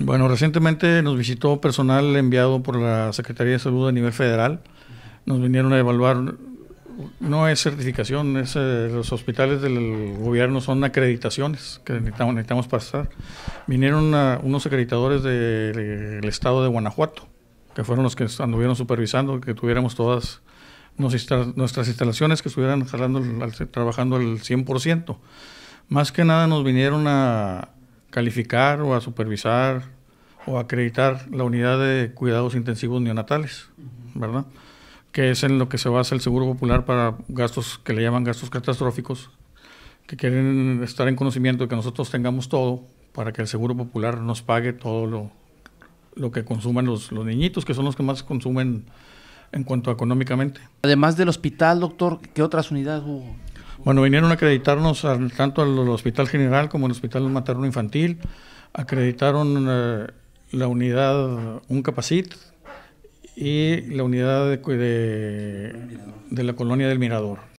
Bueno, recientemente nos visitó personal enviado por la Secretaría de Salud a nivel federal. Nos vinieron a evaluar, no es certificación, es, eh, los hospitales del gobierno son acreditaciones que necesitamos, pasar. Vinieron a, unos acreditadores del estado de Guanajuato, que fueron los que anduvieron supervisando que tuviéramos todas nuestras instalaciones, que estuvieran trabajando al 100%. Más que nada nos vinieron a calificar o a supervisar o acreditar la unidad de cuidados intensivos neonatales, ¿verdad? Que es en lo que se basa el Seguro Popular para gastos que le llaman gastos catastróficos, que quieren estar en conocimiento de que nosotros tengamos todo para que el Seguro Popular nos pague todo lo, lo que consuman los, los niñitos, que son los que más consumen en cuanto económicamente. Además del hospital, doctor, ¿qué otras unidades hubo? Bueno, vinieron a acreditarnos tanto al Hospital General como al Hospital Materno Infantil, acreditaron eh, la unidad Uncapacit y la unidad de, de la colonia del Mirador.